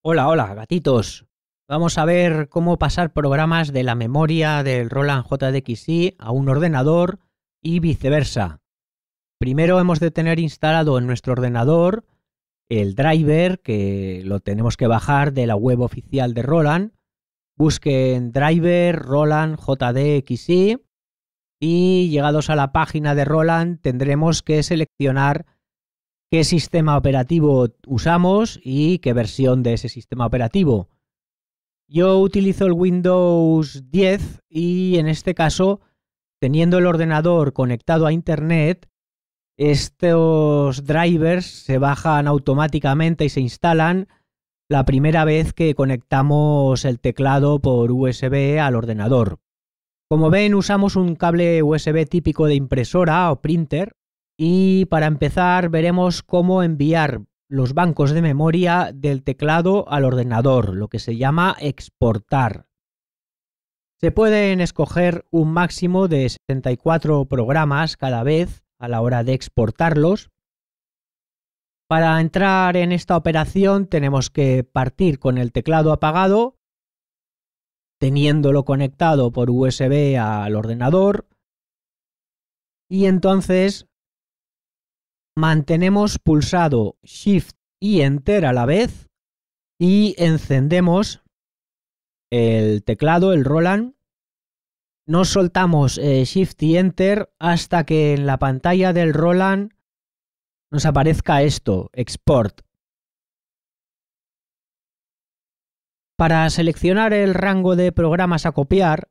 Hola, hola, gatitos. Vamos a ver cómo pasar programas de la memoria del Roland JDXI a un ordenador y viceversa. Primero hemos de tener instalado en nuestro ordenador el driver que lo tenemos que bajar de la web oficial de Roland. Busquen driver Roland JDXI y llegados a la página de Roland tendremos que seleccionar qué sistema operativo usamos y qué versión de ese sistema operativo. Yo utilizo el Windows 10 y en este caso, teniendo el ordenador conectado a Internet, estos drivers se bajan automáticamente y se instalan la primera vez que conectamos el teclado por USB al ordenador. Como ven, usamos un cable USB típico de impresora o printer y para empezar veremos cómo enviar los bancos de memoria del teclado al ordenador, lo que se llama exportar. Se pueden escoger un máximo de 64 programas cada vez a la hora de exportarlos. Para entrar en esta operación tenemos que partir con el teclado apagado, teniéndolo conectado por USB al ordenador, y entonces mantenemos pulsado Shift y Enter a la vez y encendemos el teclado, el Roland. No soltamos eh, Shift y Enter hasta que en la pantalla del Roland nos aparezca esto, Export. Para seleccionar el rango de programas a copiar,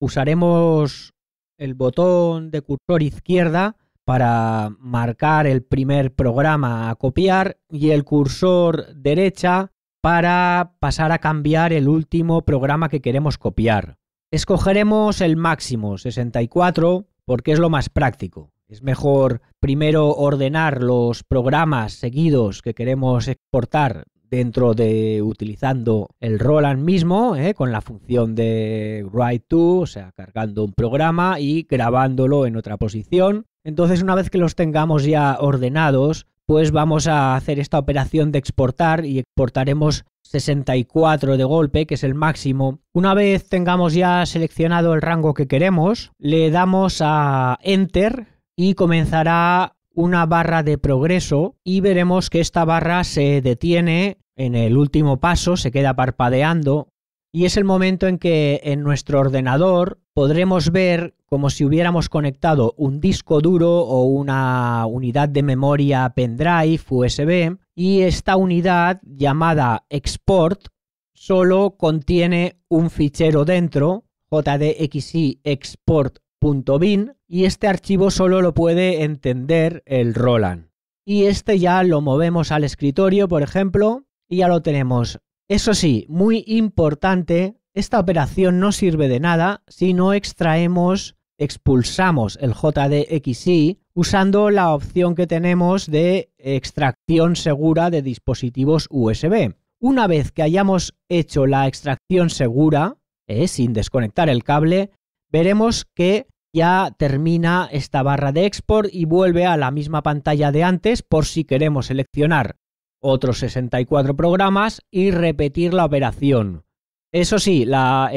usaremos el botón de cursor izquierda para marcar el primer programa a copiar y el cursor derecha para pasar a cambiar el último programa que queremos copiar. Escogeremos el máximo 64 porque es lo más práctico. Es mejor primero ordenar los programas seguidos que queremos exportar dentro de utilizando el Roland mismo, ¿eh? con la función de write to, o sea, cargando un programa y grabándolo en otra posición, entonces, una vez que los tengamos ya ordenados, pues vamos a hacer esta operación de exportar y exportaremos 64 de golpe, que es el máximo. Una vez tengamos ya seleccionado el rango que queremos, le damos a Enter y comenzará una barra de progreso y veremos que esta barra se detiene en el último paso, se queda parpadeando y es el momento en que en nuestro ordenador podremos ver como si hubiéramos conectado un disco duro o una unidad de memoria pendrive USB y esta unidad llamada export solo contiene un fichero dentro jdxi export.bin y este archivo solo lo puede entender el Roland. Y este ya lo movemos al escritorio, por ejemplo, y ya lo tenemos eso sí, muy importante, esta operación no sirve de nada si no extraemos, expulsamos el JDXI usando la opción que tenemos de extracción segura de dispositivos USB. Una vez que hayamos hecho la extracción segura, eh, sin desconectar el cable, veremos que ya termina esta barra de export y vuelve a la misma pantalla de antes por si queremos seleccionar otros 64 programas y repetir la operación. Eso sí, el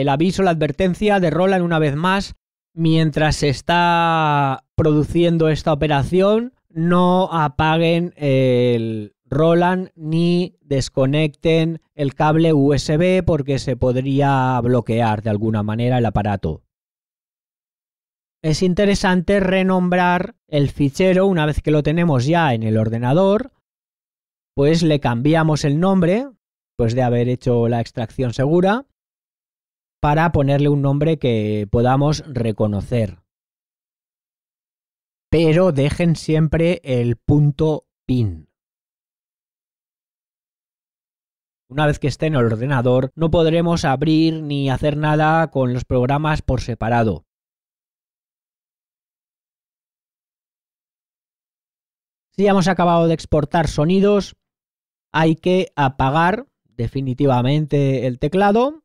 aviso, la advertencia de Roland una vez más, mientras se está produciendo esta operación, no apaguen el Roland ni desconecten el cable USB porque se podría bloquear de alguna manera el aparato. Es interesante renombrar el fichero una vez que lo tenemos ya en el ordenador pues le cambiamos el nombre, pues de haber hecho la extracción segura, para ponerle un nombre que podamos reconocer. Pero dejen siempre el punto pin. Una vez que esté en el ordenador, no podremos abrir ni hacer nada con los programas por separado. Si hemos acabado de exportar sonidos, hay que apagar definitivamente el teclado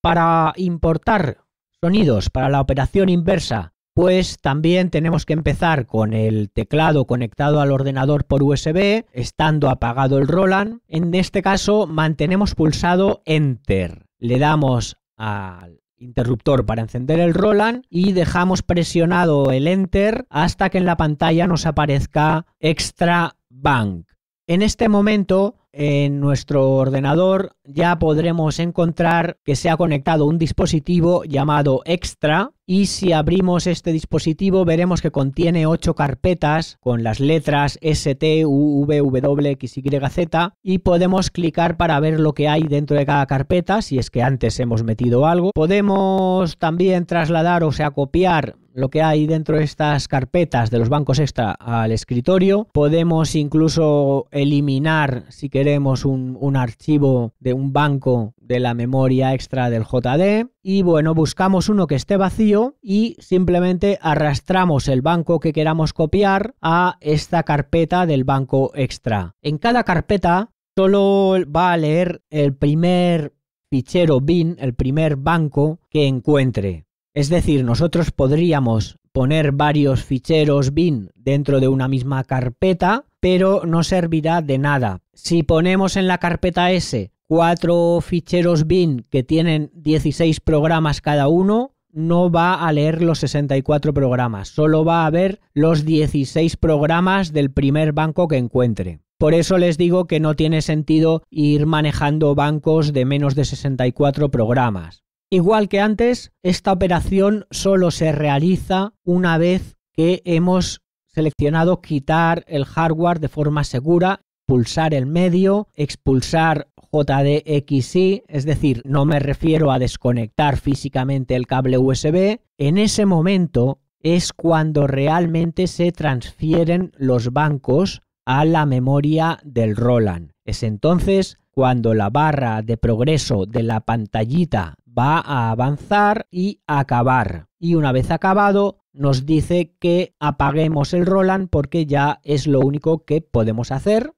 para importar sonidos para la operación inversa. Pues también tenemos que empezar con el teclado conectado al ordenador por USB, estando apagado el Roland. En este caso mantenemos pulsado Enter. Le damos al interruptor para encender el Roland y dejamos presionado el Enter hasta que en la pantalla nos aparezca Extra Bank. En este momento, en nuestro ordenador ya podremos encontrar que se ha conectado un dispositivo llamado Extra y si abrimos este dispositivo veremos que contiene 8 carpetas con las letras ST, U, V, W, X, Y, Z y podemos clicar para ver lo que hay dentro de cada carpeta si es que antes hemos metido algo. Podemos también trasladar, o sea, copiar lo que hay dentro de estas carpetas de los bancos extra al escritorio. Podemos incluso eliminar, si queremos, un, archivo de un banco de la memoria extra del JD. Y bueno, buscamos uno que esté vacío y simplemente arrastramos el banco que queramos copiar a esta carpeta del banco extra. En cada carpeta solo va a leer el primer fichero bin, el primer banco que encuentre. Es decir, nosotros podríamos poner varios ficheros bin dentro de una misma carpeta, pero no servirá de nada. Si ponemos en la carpeta S cuatro ficheros bin que tienen 16 programas cada uno, no va a leer los 64 programas, solo va a ver los 16 programas del primer banco que encuentre. Por eso les digo que no tiene sentido ir manejando bancos de menos de 64 programas. Igual que antes, esta operación solo se realiza una vez que hemos seleccionado quitar el hardware de forma segura, pulsar el medio, expulsar JDXI, es decir, no me refiero a desconectar físicamente el cable USB, en ese momento es cuando realmente se transfieren los bancos a la memoria del Roland. Es entonces cuando la barra de progreso de la pantallita va a avanzar y acabar. Y una vez acabado, nos dice que apaguemos el Roland porque ya es lo único que podemos hacer